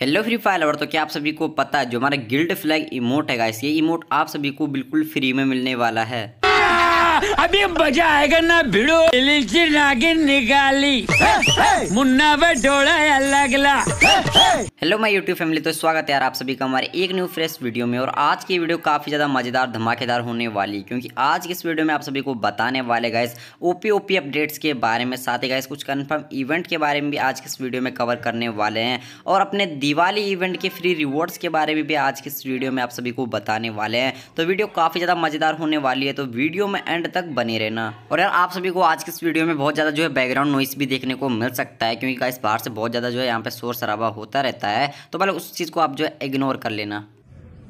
hello free fire lover तो क्या आप सभी को पता है जो हमारा गिल्ड फ्लैग इमोट है गाइस ये इमोट आप सभी को बिल्कुल फ्री में मिलने वाला है अभी मजा आएगा ना भिड़ो नागिन निकाली मुन्ना बटोड़ा अलगला हेलो माय यूट्यूब फैमिली तो स्वागत है यार आप सभी का हमारे एक न्यू फ्रेश वीडियो में और आज की वीडियो काफ़ी ज़्यादा मज़ेदार धमाकेदार होने वाली है क्योंकि आज की इस वीडियो में आप सभी को बताने वाले गए ओपी ओपी अपडेट्स के बारे में साथ ही गए कुछ कन्फर्म इवेंट के बारे में भी आज के इस वीडियो में कवर करने वाले हैं और अपने दिवाली इवेंट के फ्री रिवॉर्ड्स के बारे में भी आज के इस वीडियो में आप सभी को बताने वाले हैं तो वीडियो काफ़ी ज़्यादा मज़ेदार होने वाली है तो वीडियो में एंड तक बने रहना और यार आप सभी को आज की इस वीडियो में बहुत ज़्यादा जो है बैकग्राउंड नॉइस भी देखने को मिल सकता है क्योंकि गाइस बाहर से बहुत ज़्यादा जो है यहाँ पर शोर शराबा होता रहता है है तो पहले उस चीज़ को आप जो है इग्नोर कर लेना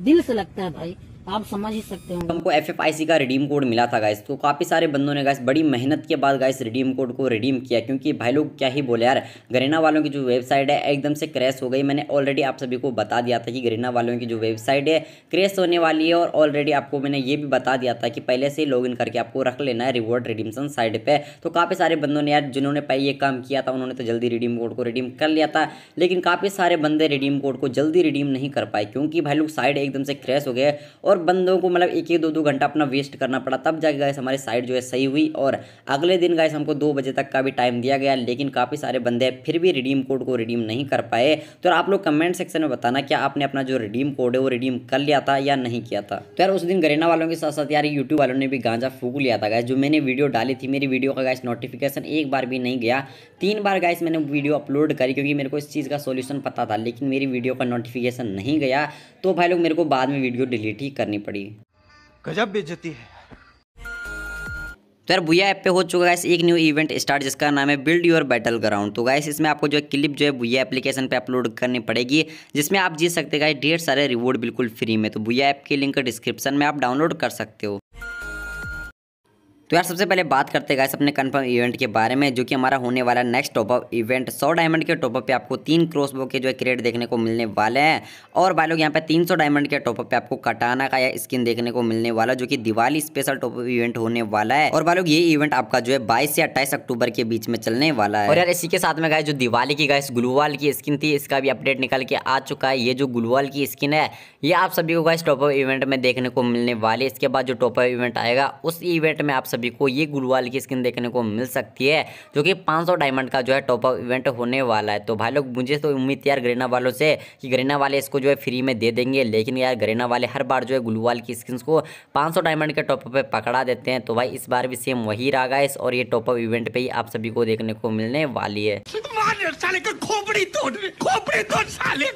दिल से लगता है भाई आप समझ ही सकते हैं हमको एफ एफ आई सी का रिडीम कोड मिला था गाइस तो काफ़ी सारे बंदों ने गाइस बड़ी मेहनत के बाद गाइस रिडीम कोड को रिडीम किया क्योंकि भाई लोग क्या ही बोले यार गरेना वालों की जो वेबसाइट है एकदम से क्रैश हो गई मैंने ऑलरेडी आप सभी को बता दिया था कि गरेना वालों की जो वेबसाइट है क्रैश होने वाली है और ऑलरेडी आपको मैंने ये भी बता दिया था कि पहले से ही लॉग करके आपको रख लेना है रिवॉर्ड रिडीमसन साइड पर तो काफ़ी सारे बंदों ने यार जिन्होंने पहले ये काम किया था उन्होंने तो जल्दी रिडीम कोड को रिडीम कर लिया था लेकिन काफ़ी सारे बंदे रिडीम कोड को जल्दी रिडीम नहीं कर पाए क्योंकि भाई लोग साइड एकदम से क्रैश हो गए और और बंदों को मतलब एक एक दो दो घंटा अपना वेस्ट करना पड़ा तब जाके गैस हमारी साइड जो है सही हुई और अगले दिन गैस हमको दो बजे तक का भी टाइम दिया गया लेकिन काफ़ी सारे बंदे फिर भी रिडीम कोड को रिडीम नहीं कर पाए तो आप लोग कमेंट सेक्शन में बताना क्या आपने अपना जो रिडीम कोड है वो रिडीम कर लिया था या नहीं किया था तो यार उस दिन गरेना वालों के साथ साथ यार यूट्यूब वालों ने भी गांजा फूक लिया था गैस जो मैंने वीडियो डाली थी मेरी वीडियो का गाय नोटिफिकेशन एक बार भी नहीं गया तीन बार गैस मैंने वीडियो अपलोड करी क्योंकि मेरे को इस चीज़ का सोल्यूशन पता था लेकिन मेरी वीडियो का नोटिफिकेशन नहीं गया तो भाई लोग मेरे को बाद में वीडियो डिलीट ही कर करनी पड़ी गजब बेचती है तो यार बुया ऐप पे हो चुका है एक न्यू इवेंट स्टार्ट जिसका नाम है बिल्ड योर बैटल ग्राउंड तो गाइस इसमें आपको जो है क्लिप जो है बुया एप्लीकेशन पे अपलोड करनी पड़ेगी जिसमें आप जीत सकते गाइस ढेर सारे रिवॉर्ड बिल्कुल फ्री में तो बुया ऐप की लिंक डिस्क्रिप्शन में आप डाउनलोड कर सकते हो तो यार सबसे पहले बात करते हैं अपने कन्फर्म इवेंट के बारे में जो कि हमारा होने वाला नेक्स्ट टॉपअप इवेंट सौ डायमंड के टॉपअप पे आपको तीन क्रॉसबो के जो है क्रेड देखने को मिलने वाले हैं और भाई लोग यहाँ पे तीन सौ डायमंड के टॉपअप पे आपको कटाना का या स्किन देखने को मिलने वाला जो कि दिवाली स्पेशल टॉपअप इवेंट होने वाला है और भाई लोग ये इवेंट आपका जो है बाईस से अट्ठाईस अक्टूबर के बीच में चलने वाला है और यार इसी के साथ में गाय जो दिवाली की गाय गुलवाल की स्किन थी इसका भी अपडेट निकल के आ चुका है ये जो गुलवाल की स्किन है ये आप सभी को गाय टॉपअप इवेंट में देखने को मिलने वाली इसके बाद जो टॉपअप इवेंट आएगा उस इवेंट में आप सभी को ये गुलवाल की स्किन देखने को मिल सकती है जो कि 500 डायमंड का जो है टॉपअप इवेंट होने वाला है तो भाई लोग मुझे तो उम्मीद यार ग्रेना वालों से कि ग्रेना वाले इसको जो है फ्री में दे देंगे लेकिन यार ग्रेना वाले हर बार जो है गुलवाल की स्किन को पाँच डायमंड के टॉपअप पर पकड़ा देते हैं तो भाई इस बार भी सेम वही रहा गाइस और ये टॉपअप इवेंट पर ही आप सभी को देखने को मिलने वाली है खोपड़ी तोड़ खोपड़ी तोड़ साले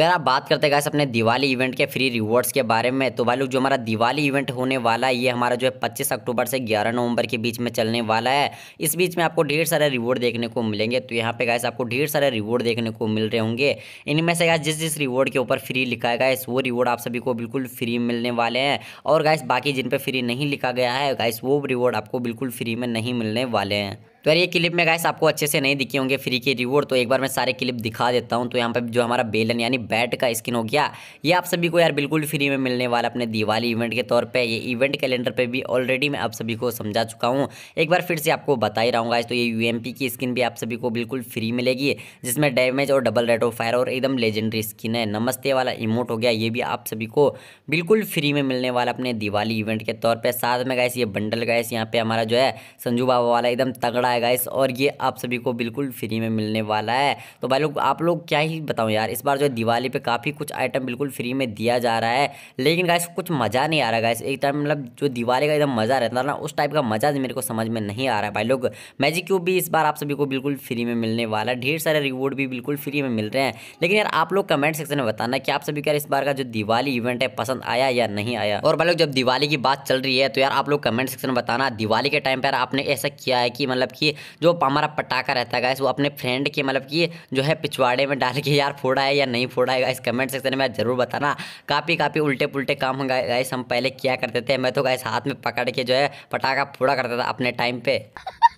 तो यार आप बात करते हैं अपने दिवाली इवेंट के फ्री रिवॉर्ड्स के बारे में तो भाई लोग जो हमारा दिवाली इवेंट होने वाला है ये हमारा जो है पच्चीस अक्टूबर से ग्यारह नवंबर के बीच में चलने वाला है इस बीच में आपको ढेर सारे रिवॉर्ड देखने को मिलेंगे तो यहाँ पे गाइस आपको ढेर सारे रिवॉर्ड देखने को मिल रहे होंगे इनमें से गाइस जिस जिस रिवॉर्ड के ऊपर फ्री लिखा है गाइस वो रिवॉर्ड आप सभी को बिल्कुल फ्री मिलने वाले हैं और गाइस बाकी जिन पर फ्री नहीं लिखा गया है गाइस वो रिवॉर्ड आपको बिल्कुल फ्री में नहीं मिलने वाले हैं तो यार ये क्लिप में गाइस आपको अच्छे से नहीं दिखे होंगे फ्री के रिवॉर्ड तो एक बार मैं सारे क्लिप दिखा देता हूँ तो यहाँ पर जो हमारा बेलन यानी बैट का स्किन हो गया ये आप सभी को यार बिल्कुल फ्री में मिलने वाला अपने दिवाली इवेंट के तौर पे ये इवेंट कैलेंडर पे भी ऑलरेडी मैं आप सभी को समझा चुका हूँ एक बार फिर से आपको बता ही रहा हूँ तो ये यू की स्किन भी आप सभी को बिल्कुल फ्री मिलेगी जिसमें डैमेज और डबल रेट ऑफ फायर और एकदम लेजेंडरी स्किन है नमस्ते वाला इमोट हो गया ये भी आप सभी को बिल्कुल फ्री में मिलने वाला अपने दिवाली इवेंट के तौर पर साथ में गाइस ये बंडल गाइस यहाँ पे हमारा जो है संजू बाबा वाला एकदम तगड़ा वाला है गाइस और ये आप सभी को बिल्कुल फ्री में मिलने वाला है तो भाई लोग आप लोग क्या ही बताऊँ यार इस बार जो दिवाली पे काफ़ी कुछ आइटम बिल्कुल फ्री में दिया जा रहा है लेकिन गाइस कुछ मज़ा नहीं आ रहा गाइस एक टाइम मतलब जो दिवाली का एकदम मज़ा रहता ना उस टाइप का मज़ा मेरे को समझ में नहीं आ रहा है भाई लोग मैजिक क्यूब भी इस बार आप सभी को बिल्कुल फ्री में मिलने वाला है ढेर सारे रिवॉर्ड भी बिल्कुल फ्री में मिल रहे हैं लेकिन यार आप लोग कमेंट सेक्शन में बताना कि आप सभी का इस बार का जो दिवाली इवेंट है पसंद आया या नहीं आया और भाई लोग जब दिवाली की बात चल रही है तो यार आप लोग कमेंट सेक्शन में बताना दिवाली के टाइम पर आपने ऐसा किया है कि मतलब कि जो हमारा पटाखा रहता है गाइस वो अपने फ्रेंड के मतलब कि जो है पिछवाड़े में डाल के यार फोड़ा है या नहीं फोड़ा है गाइस कमेंट सेक्शन में ज़रूर बताना काफ़ी काफ़ी उल्टे पुलटे काम गाइस हम पहले किया करते थे मैं तो गाइस हाथ में पकड़ के जो है पटाखा फोड़ा करता था अपने टाइम पर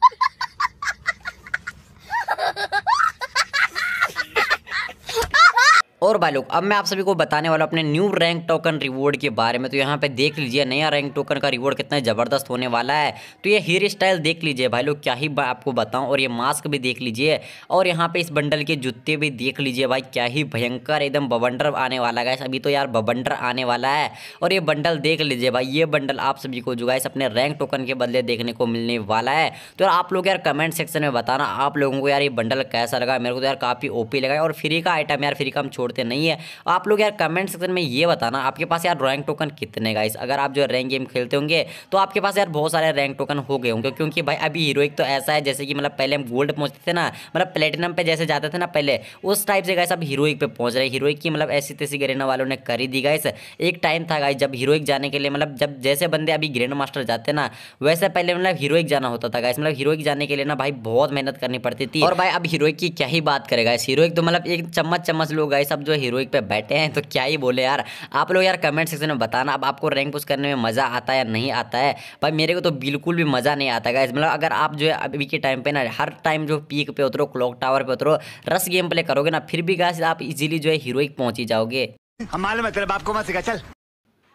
और भाई लोग अब मैं आप सभी को बताने वाला अपने न्यू रैंक टोकन रिवॉर्ड के बारे में तो यहाँ पे देख लीजिए नया रैंक टोकन का रिवॉर्ड कितना ज़बरदस्त होने वाला है तो ये हेयर स्टाइल देख लीजिए भाई लोग क्या ही आपको बताऊँ और ये मास्क भी देख लीजिए और यहाँ पे इस बंडल के जूते भी देख लीजिए भाई क्या ही भयंकर एकदम बबंडर आने वाला है अभी तो यार बबंडर आने वाला है और ये बंडल देख लीजिए भाई ये बंडल आप सभी को जो गाइस अपने रैंक टोकन के बदले देखने को मिलने वाला है तो यार आप लोग यार कमेंट सेक्शन में बताना आप लोगों को यार ये बंडल कैसा लगा मेरे को तो यार काफ़ी ओपी लगा और फ्री का आइटम यार फ्री का हम छोड़ छोड़ते नहीं है आप लोग यार कमेंट सेक्शन में ये बताना आपके पास यार रैंक टोकन कितने गाइस अगर आप जो रैंक गेम खेलते होंगे तो आपके पास यार बहुत सारे रैंक टोकन हो गए होंगे क्योंकि भाई अभी हीरोइक तो ऐसा है जैसे कि मतलब पहले हम गोल्ड पहुंचते थे ना मतलब प्लेटिनम पर जैसे जाते थे ना पहले उस टाइप से गाइस अब हीरोइक पर पहुंच रहे हीरोइक की मतलब ऐसी तैसी ग्रेना वालों ने करी दी गाइस एक टाइम था गाइस जब हीरोइक जाने के लिए मतलब जब जैसे बंदे अभी ग्रैंड मास्टर जाते ना वैसे पहले मतलब हीरोइक जाना होता था गाइस मतलब हीरोइक जाने के लिए ना भाई बहुत मेहनत करनी पड़ती थी और भाई अब हीरोइक की क्या ही बात करेगा हीरोइक तो मतलब एक चम्मच चम्मच लोग गाइस अब आप जो हीरोइक पे बैठे हैं तो क्या ही बोले यार आप लोग यार कमेंट सेक्शन में बताना अब आपको रैंक पुश करने में मज़ा आता है या नहीं आता है भाई मेरे को तो बिल्कुल भी मज़ा नहीं आता है मतलब अगर आप जो है अभी के टाइम पे ना हर टाइम जो पीक पे उतरो क्लॉक टावर पे उतरो रस गेम प्ले करोगे ना फिर भी गाइस आप इजीली जो है हीरोइक पहुंच ही जाओगे हमारे मतलब आपको मत सिखा चल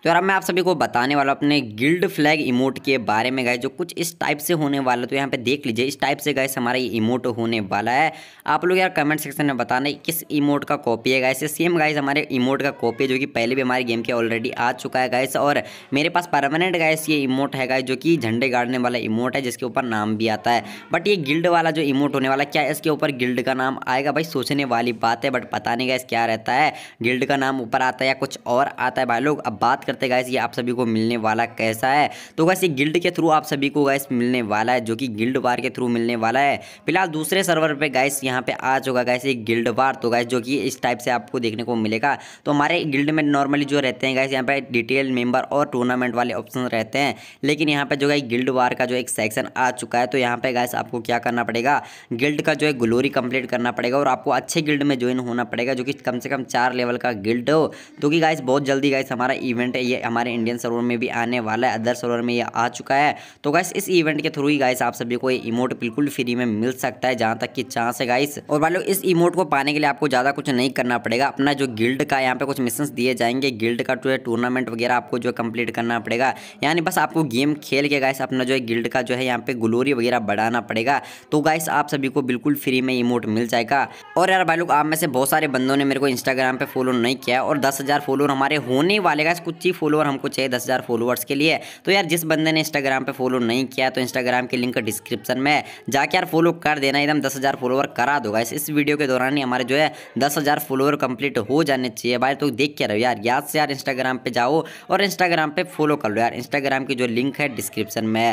तो यार मैं आप सभी को बताने वाला अपने गिल्ड फ्लैग इमोट के बारे में गए जो कुछ इस टाइप से होने वाला तो यहाँ पे देख लीजिए इस टाइप से गए हमारा ये इमोट होने वाला है आप लोग यार कमेंट सेक्शन में बताना किस इमोट का कॉपी है गाइस सेम गाइस हमारे इमोट का कॉपी है जो कि पहले भी हमारे गेम के ऑलरेडी आ चुका है गाइस और मेरे पास परमानेंट गाइस ये इमोट है गाइस जो कि झंडे गाड़ने वाला इमोट है जिसके ऊपर नाम भी आता है बट ये गिल्ड वाला जो इमोट होने वाला क्या इसके ऊपर गिल्ड का नाम आएगा भाई सोचने वाली बात है बट पता नहीं गाइस क्या रहता है गिल्ड का नाम ऊपर आता है या कुछ और आता है भाई लोग अब बात करते गाइस ये आप सभी को मिलने वाला कैसा है तो गैस ये गिल्ड के थ्रू आप सभी को गैस मिलने वाला है जो कि गिल्ड वार के थ्रू मिलने वाला है फिलहाल दूसरे सर्वर पे गाइस यहाँ पे आ चुका गाइस ये गिल्ड वार तो गाइस जो कि इस टाइप से आपको देखने को मिलेगा तो हमारे गिल्ड में नॉर्मली जो रहते हैं गाइस यहाँ पे डिटेल मेंबर और टूर्नामेंट वाले ऑप्शन रहते हैं लेकिन यहाँ पे जो है गिल्ड वार का जो एक सेक्शन आ चुका है तो यहाँ पे गाइस आपको क्या करना पड़ेगा गिल्ड का जो है ग्लोरी कंप्लीट करना पड़ेगा और आपको अच्छे गिल्ड में ज्वाइन होना पड़ेगा जो कि कम से कम चार लेवल का गिल्ड हो तो कि गाइस बहुत जल्दी गाइस हमारा इवेंट है ये हमारे इंडियन सर्वर में भी आने वाला है अदर सर्वर में ये आ चुका है तो गाइस इस इवेंट के थ्रू ही गाइस आप सभी को ये इमोट बिल्कुल फ्री में मिल सकता है जहाँ तक की चांस है गाइस और भाई लोग इस इमोट को पाने के लिए आपको ज़्यादा कुछ नहीं करना पड़ेगा अपना जो गिल्ड का यहाँ पे कुछ मिशन दिए जाएंगे गिल्ड का जो है टूर्नामेंट वगैरह आपको जो कंप्लीट करना पड़ेगा यानी बस आपको गेम खेल के गाइस अपना जो है गिल्ड का जो है यहाँ पे ग्लोरी वगैरह बढ़ाना पड़ेगा तो गाइस आप सभी को बिल्कुल फ्री में इमोट मिल जाएगा और यार भाई लोग आप में से बहुत सारे बंदों ने मेरे को इंस्टाग्राम पे फॉलो नहीं किया और दस फॉलोअर हमारे होने वाले गाइस कुछ अच्छी फॉलोअर हमको चाहिए दस हज़ार फॉलोअर्स के लिए तो यार जिस बंदे ने इंस्टाग्राम पे फॉलो नहीं किया तो इंस्टाग्राम के लिंक डिस्क्रिप्शन में जाके यार फॉलो कर देना एकदम दस हज़ार फॉलोअर करा दो इस, इस वीडियो के दौरान ही हमारे जो है दस हज़ार फॉलोअर कंप्लीट हो जाने चाहिए भाई तो देख के रहो यार याद से यार इंस्टाग्राम पर जाओ और इंस्टाग्राम पर फॉलो कर लो यार इंस्टाग्राम की जो लिंक है डिस्क्रिप्शन में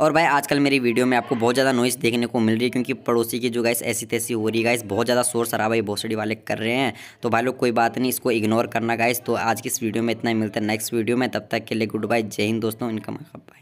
और भाई आजकल मेरी वीडियो में आपको बहुत ज़्यादा नॉइस देखने को मिल रही है क्योंकि पड़ोसी की जो गाइस ऐसी तैसी हो रही है गाइस बहुत ज़्यादा शोर शराबा ये भोसड़ी वाले कर रहे हैं तो भाई लोग कोई बात नहीं इसको इग्नोर करना गाइस तो आज की इस वीडियो में इतना ही मिलता है नेक्स्ट वीडियो में तब तक के लिए गुड बाय जय हिंद दोस्तों इनका मखब मतलब